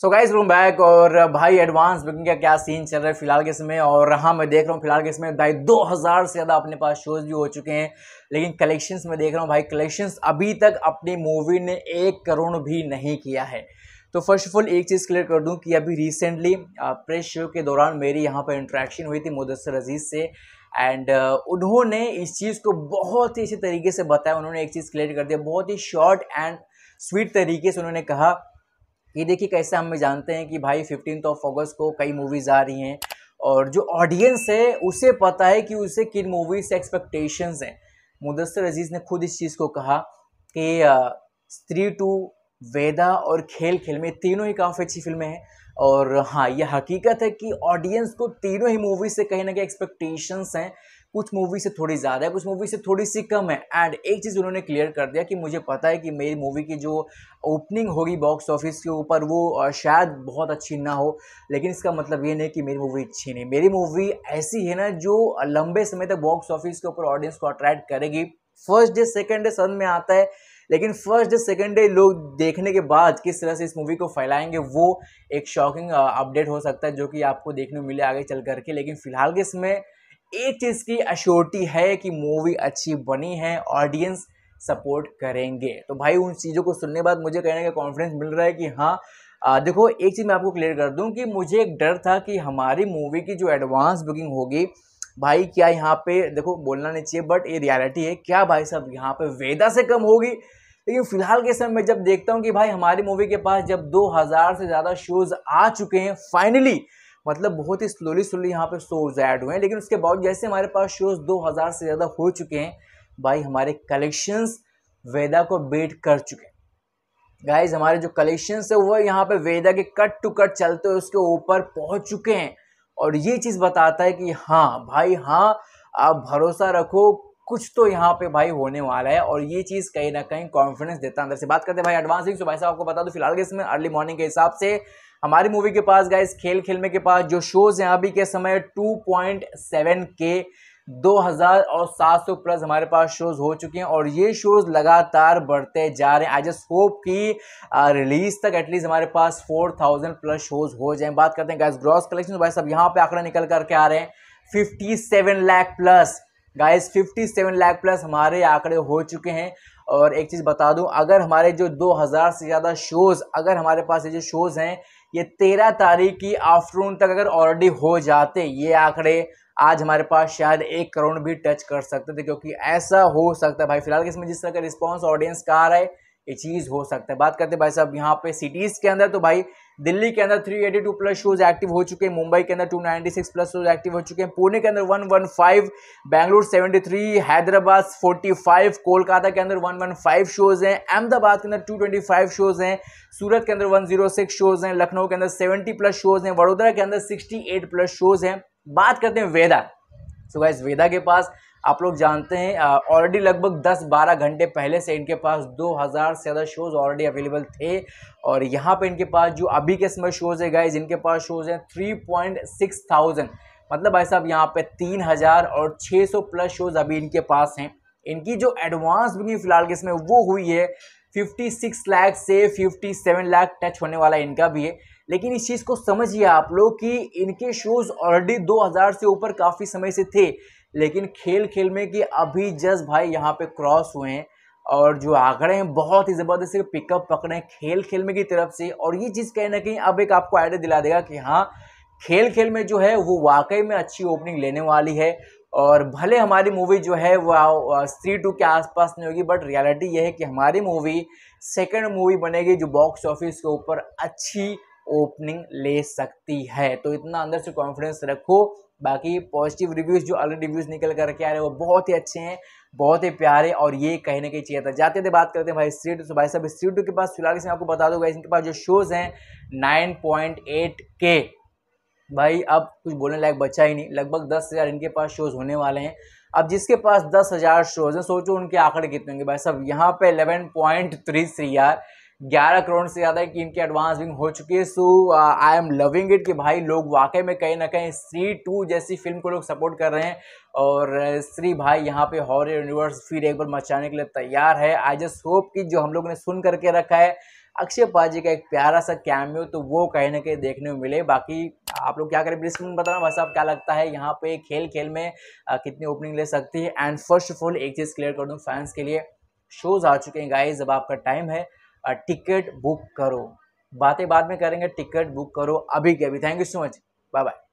सो guys रूम बैक और uh, भाई एडवांस बुकिंग का क्या सीन चल रहा है फिलहाल के समय और हाँ मैं देख रहा हूँ फिलहाल के समय भाई दो हज़ार से ज़्यादा अपने पास शोज़ भी हो चुके हैं लेकिन कलेक्शंस में देख रहा हूँ भाई कलेक्शंस अभी तक अपनी मूवी ने एक करोड़ भी नहीं किया है तो फर्स्ट ऑफ ऑल एक चीज़ क्लियर कर दूँ कि अभी रिसेंटली प्रेस शो के दौरान मेरी यहाँ पर इंट्रैक्शन हुई थी मुदसर अजीज़ से एंड uh, उन्होंने इस चीज़ को बहुत ही अच्छे तरीके से बताया उन्होंने एक चीज़ क्लियर कर दिया बहुत ही शॉर्ट एंड स्वीट तरीके से उन्होंने कहा ये देखिए कैसे हम जानते हैं कि भाई फिफ्टीन ऑफ ऑगस्ट को कई मूवीज़ आ रही हैं और जो ऑडियंस है उसे पता है कि उसे किन मूवीज से एक्सपेक्टेशंस हैं मुदसर अजीज़ ने खुद इस चीज़ को कहा कि स्त्री टू वेदा और खेल खेल में तीनों ही काफ़ी अच्छी फिल्में हैं और हाँ ये हकीकत है कि ऑडियंस को तीनों ही मूवी से कहीं ना कहीं एक्सपेक्टेशंस हैं कुछ मूवी से थोड़ी ज़्यादा है कुछ मूवी से थोड़ी सी कम है एंड एक चीज़ उन्होंने क्लियर कर दिया कि मुझे पता है कि मेरी मूवी की जो ओपनिंग होगी बॉक्स ऑफिस के ऊपर वो शायद बहुत अच्छी ना हो लेकिन इसका मतलब ये नहीं कि मेरी मूवी अच्छी नहीं मेरी मूवी ऐसी है ना जो लंबे समय तक बॉक्स ऑफिस के ऊपर ऑडियंस को अट्रैक्ट करेगी फर्स्ट डे सेकेंड डे सन में आता है लेकिन फर्स्ट डे सेकेंड डे लोग देखने के बाद किस तरह से इस मूवी को फैलाएंगे वो एक शॉकिंग अपडेट हो सकता है जो कि आपको देखने मिले आगे चल करके लेकिन फिलहाल के इसमें एक चीज़ की अश्योरिटी है कि मूवी अच्छी बनी है ऑडियंस सपोर्ट करेंगे तो भाई उन चीज़ों को सुनने के बाद मुझे कहने का कॉन्फिडेंस मिल रहा है कि हाँ आ, देखो एक चीज़ मैं आपको क्लियर कर दूं कि मुझे एक डर था कि हमारी मूवी की जो एडवांस बुकिंग होगी भाई क्या यहाँ पे देखो बोलना नहीं चाहिए बट ये रियलिटी है क्या भाई साहब यहाँ पे वेदा से कम होगी लेकिन फिलहाल के समय में जब देखता हूँ कि भाई हमारी मूवी के पास जब 2000 से ज़्यादा शोज़ आ चुके हैं फाइनली मतलब बहुत ही स्लोली स्लोली यहाँ पे शोज़ ऐड हुए हैं लेकिन उसके बाद जैसे हमारे पास शोज़ 2000 से ज़्यादा हो चुके हैं भाई हमारे कलेक्शंस वेदा को बेट कर चुके हैं गाइज हमारे जो कलेक्शंस है वो यहाँ पे वेदा के कट टू कट चलते हुए उसके ऊपर पहुँच चुके हैं और ये चीज़ बताता है कि हाँ भाई हाँ आप भरोसा रखो कुछ तो यहाँ पे भाई होने वाला है और ये चीज़ कहीं ना कहीं कॉन्फिडेंस देता है अंदर से बात करते हैं भाई एडवांसिंग तो भाई साहब आपको बता दो फिलहाल के इसमें अर्ली मॉर्निंग के हिसाब से हमारी मूवी के पास गाइस खेल खेलने के पास जो शोज़ हैं अभी के समय टू पॉइंट सेवन के हज़ार और सौ प्लस हमारे पास शोज़ हो चुके हैं और ये शोज़ लगातार बढ़ते जा रहे हैं आई जस्ट होप कि रिलीज़ तक एटलीस्ट हमारे पास 4000 प्लस शोज़ हो जाएं बात करते हैं गाइस ग्रॉस कलेक्शन भाई साहब यहाँ पे आंकड़ा निकल करके आ रहे हैं 57 lakh plus guys 57 lakh plus हमारे आंकड़े हो चुके हैं और एक चीज़ बता दूं अगर हमारे जो 2000 से ज़्यादा शोज़ अगर हमारे पास ये जो शोज़ हैं ये तेरह तारीख की आफ्टरनून तक अगर ऑलरेडी हो जाते ये आंकड़े आज हमारे पास शायद एक करोड़ भी टच कर सकते थे क्योंकि ऐसा हो सकता है भाई फिलहाल इसमें जिस तरह का रिस्पॉन्स ऑडियंस का आ रहा है ये चीज़ हो सकता है बात करते हैं भाई साहब यहाँ पे सिटीज़ के अंदर तो भाई दिल्ली के अंदर 382 प्लस शोज एक्टिव हो चुके हैं मुंबई के अंदर 296 प्लस शोज एक्टिव हो चुके हैं पुणे के अंदर 115 बेंगलुरु 73 हैदराबाद 45 कोलकाता के अंदर 115 शोज हैं अहमदाबाद के अंदर 225 शोज हैं सूरत के अंदर 106 शोज हैं लखनऊ के अंदर 70 प्लस शोज हैं वडोदरा के अंदर 68 प्लस शोज हैं बात करते हैं वेदा सो so गाइज वेदा के पास आप लोग जानते हैं ऑलरेडी लगभग 10-12 घंटे पहले से इनके पास 2000 से ज़्यादा शोज़ ऑलरेडी अवेलेबल थे और यहाँ पे इनके पास जो अभी के समय शोज़ है गाइज इनके पास शोज़ हैं थ्री पॉइंट सिक्स थाउजेंड मतलब भाई साहब यहाँ पे तीन हज़ार और छः सौ प्लस शोज़ अभी इनके पास हैं इनकी जो एडवांस बुकिंग फ़िलहाल के इसमें वो हुई है सिक्स लाख से सेवन लाख टच होने वाला इनका भी है लेकिन इस चीज़ को समझिए आप लोग कि इनके शोज़ ऑलरेडी 2000 से ऊपर काफ़ी समय से थे लेकिन खेल खेल में कि अभी जस्ट भाई यहाँ पे क्रॉस हुए हैं और जो आंकड़े हैं बहुत ही ज़बरदस्त पिकअप पकड़े हैं खेल खेल में की तरफ से और ये चीज़ कहीं ना कहीं अब एक आपको आइडिया दिला देगा कि हाँ खेल खेल में जो है वो वाकई में अच्छी ओपनिंग लेने वाली है और भले हमारी मूवी जो है वह स्त्री टू के आसपास नहीं होगी बट रियलिटी ये है कि हमारी मूवी सेकंड मूवी बनेगी जो बॉक्स ऑफिस के ऊपर अच्छी ओपनिंग ले सकती है तो इतना अंदर से कॉन्फिडेंस रखो बाकी पॉजिटिव रिव्यूज़ जो अलग रिव्यूज़ निकल कर के आ रहे हैं वो बहुत ही अच्छे हैं बहुत ही प्यारे और ये कहने के चाहिए था जाते थे बात करते हैं भाई स्ट्रीट तो भाई साहब स्ट्रीट के पास फिलहाल से आपको बता दूंगा इनके पास जो शोज़ हैं नाइन पॉइंट एट के भाई अब कुछ बोलने लायक बचा ही नहीं लगभग दस हज़ार इनके पास शोज़ होने वाले हैं अब जिसके पास दस हज़ार शोज़ हैं सोचो उनके आंकड़े कितने होंगे भाई साहब यहाँ पे एलेवन पॉइंट थ्री थ्री यार ग्यारह करोड़ से ज़्यादा की इनकी एडवांस बुकिंग हो चुकी है so I am loving it कि भाई लोग वाकई में कहीं ना कहीं श्री टू जैसी फिल्म को लोग सपोर्ट कर रहे हैं और uh, श्री भाई यहाँ पे हॉर यूनिवर्स फिर एक बार मचाने के लिए तैयार है आई जस्ट होप कि जो हम लोग ने सुन करके रखा है अक्षय पाजी जी का एक प्यारा सा कैमियो तो वो कहीं ना कहीं देखने में मिले बाकी आप लोग क्या करें प्लीज बताना भाई आप क्या लगता है यहाँ पे खेल खेल में uh, कितनी ओपनिंग ले सकती है एंड फर्स्ट ऑफ ऑल एक चीज़ क्लियर कर दूँ फैंस के लिए शोज़ आ चुके हैं गाइज अब आपका टाइम है टिकट बुक करो बातें बाद में करेंगे टिकट बुक करो अभी के अभी thank you so much bye bye